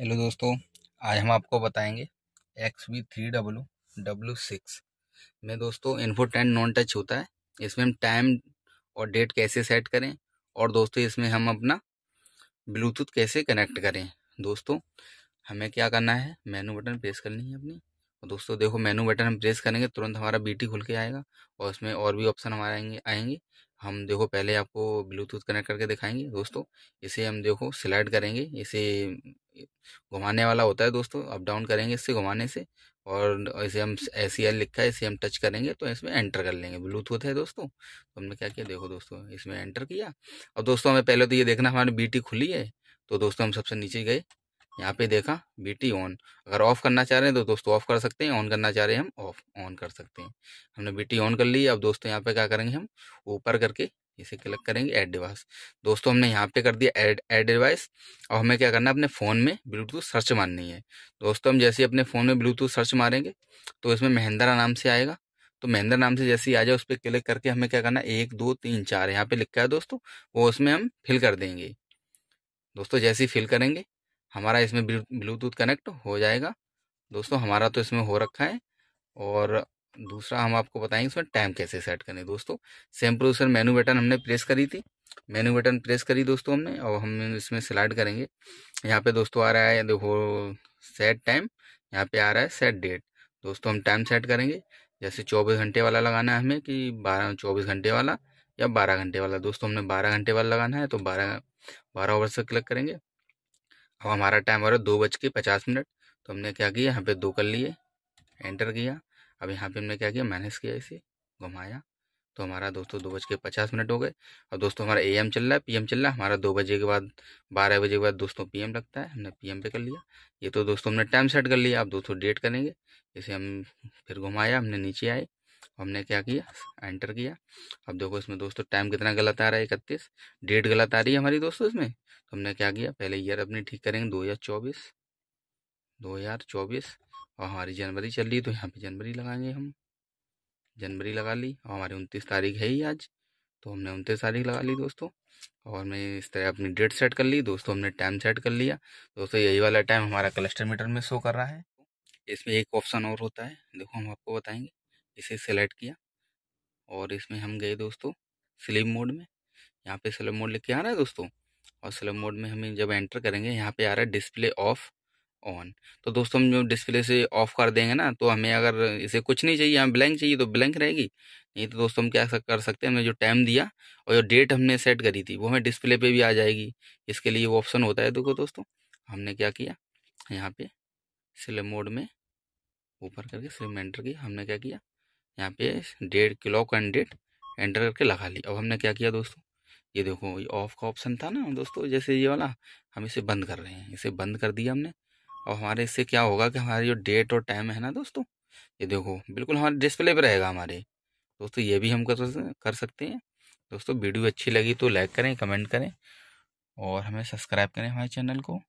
hello दोस्तों आज हम आपको बताएंगे X V three W W six में दोस्तों इन्फो टेन नॉन टच होता है इसमें हम टाइम और डेट कैसे सेट करें और दोस्तों इसमें हम अपना ब्लूटूथ कैसे कनेक्ट करें दोस्तों हमें क्या करना है मेनू बटन प्रेस करनी है अपनी और दोस्तों देखो मेनू बटन हम प्रेस करेंगे तुरंत हमारा बी खुल के आएगा और उसमें और भी ऑप्शन हमारे आएंगे आएंगे हम देखो पहले आपको ब्लूटूथ कनेक्ट करके दिखाएंगे दोस्तों इसे हम देखो सिलेक्ट करेंगे इसे घुमाने वाला होता है दोस्तों अप डाउन करेंगे इससे घुमाने से और इसे हम ए सी एल लिखा है इसे हम टच करेंगे तो इसमें एंटर कर लेंगे ब्लूटूथ है दोस्तों तो हमने क्या किया देखो दोस्तों इसमें एंटर किया अब दोस्तों हमें पहले तो ये देखना हमारी बीटी खुली है तो दोस्तों हम सबसे नीचे गए यहाँ पे देखा बीटी ऑन अगर ऑफ़ करना चाह रहे हैं तो दोस्तों ऑफ़ कर सकते हैं ऑन करना चाह रहे हैं हम ऑफ ऑन कर सकते हैं हमने बीटी ऑन कर ली अब दोस्तों यहाँ पे क्या करेंगे हम ऊपर करके इसे क्लिक करेंगे ऐड डिवाइस दोस्तों हमने यहाँ पे कर दिया ऐड ऐड डिवाइस और हमें क्या करना है अपने फ़ोन में ब्लूटूथ सर्च मारनी है दोस्तों हम जैसे अपने फ़ोन में ब्लूटूथ सर्च मारेंगे तो इसमें महिंद्रा नाम से आएगा तो महेंद्रा नाम से जैसे ही आ जाए उस पर क्लिक करके हमें क्या करना है एक दो तीन चार यहाँ पे लिखा है दोस्तों वो उसमें हम फिल कर देंगे दोस्तों जैसे ही फिल करेंगे हमारा इसमें ब्लूटूथ कनेक्ट हो जाएगा दोस्तों हमारा तो इसमें हो रखा है और दूसरा हम आपको बताएंगे उसमें टाइम कैसे सेट करें दोस्तों सेम प्रोसेसर मेनू बटन हमने प्रेस करी थी मेनू बटन प्रेस करी दोस्तों हमने और हम इसमें सिलेक्ट करेंगे यहाँ पे दोस्तों आ रहा है देखो सेट टाइम यहाँ पे आ रहा है सेट डेट दोस्तों हम टाइम सेट करेंगे जैसे चौबीस घंटे वाला लगाना है हमें कि बारह चौबीस घंटे वाला या बारह घंटे वाला दोस्तों हमने बारह घंटे वाला लगाना है तो बारह बारह ओवर से क्लिक करेंगे अब हमारा टाइम हो रहा है दो बज के पचास मिनट तो हमने क्या किया यहाँ पे दो कर लिए एंटर किया अब यहाँ पे हमने क्या किया माइनस किया इसे घुमाया तो हमारा दोस्तों दो बज के पचास मिनट हो गए और दोस्तों हमारा एएम चल रहा है पीएम चल रहा है हमारा दो बजे के बाद बारह बजे के बाद दोस्तों पीएम लगता है हमने पीएम पे कर लिया ये तो दोस्तों हमने टाइम सेट कर लिया आप दोस्तों डेट करेंगे इसे हम फिर घुमाया हमने नीचे आए हमने क्या किया एंटर किया अब देखो इसमें दोस्तों टाइम कितना गलत आ रहा है इकतीस डेट गलत आ रही है हमारी दोस्तों इसमें तो हमने क्या किया पहले ईयर अपनी ठीक करेंगे दो हज़ार चौबीस दो हज़ार चौबीस और हमारी जनवरी चल रही है तो यहाँ पे जनवरी लगाएंगे हम जनवरी लगा ली और हमारी उनतीस तारीख है ही आज तो हमने उनतीस तारीख लगा ली दोस्तों और मैं इस तरह अपनी डेट सेट कर ली दोस्तों हमने टाइम सेट कर लिया दोस्तों यही वाला टाइम हमारा क्लस्टर मीटर में शो कर रहा है इसमें एक ऑप्शन और होता है देखो हम आपको बताएंगे इसे सेलेक्ट किया और इसमें हम गए दोस्तों स्लिप मोड में यहाँ पे स्लिप मोड लिख के आ रहा है दोस्तों और स्लिप मोड में हम जब एंटर करेंगे यहाँ पे आ रहा है डिस्प्ले ऑफ ऑन तो दोस्तों हम जो डिस्प्ले से ऑफ कर देंगे ना तो हमें अगर इसे कुछ नहीं चाहिए हमें ब्लैंक चाहिए तो ब्लैंक रहेगी नहीं तो दोस्तों हम क्या कर सकते हैं हमने जो टाइम दिया और जो डेट हमने सेट करी थी वो हमें डिस्प्ले पे भी आ जाएगी इसके लिए वो ऑप्शन होता है देखो दोस्तों हमने क्या किया यहाँ पे सिले मोड में ऊपर करके स्लिम एंटर किया हमने क्या किया यहाँ पे date clock and date enter करके लगा ली अब हमने क्या किया दोस्तों ये देखो ये ऑफ का ऑप्शन था ना दोस्तों जैसे ये वाला हम इसे बंद कर रहे हैं इसे बंद कर दिया हमने और हमारे इससे क्या होगा कि हमारी जो डेट और टाइम है ना दोस्तों ये देखो बिल्कुल हमारे डिस्प्ले पर रहेगा हमारे दोस्तों ये भी हम कर कर सकते हैं दोस्तों वीडियो अच्छी लगी तो लाइक करें कमेंट करें और हमें सब्सक्राइब करें हमारे चैनल को